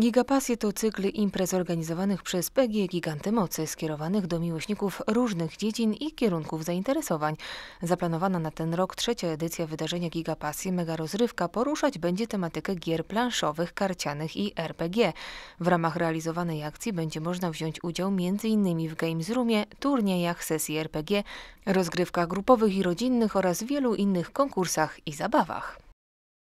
Gigapasje to cykl imprez organizowanych przez PG Giganty Mocy, skierowanych do miłośników różnych dziedzin i kierunków zainteresowań. Zaplanowana na ten rok trzecia edycja wydarzenia Gigapasji Mega Rozrywka poruszać będzie tematykę gier planszowych, karcianych i RPG. W ramach realizowanej akcji będzie można wziąć udział m.in. w Games Roomie, turniejach sesji RPG, rozgrywkach grupowych i rodzinnych oraz wielu innych konkursach i zabawach.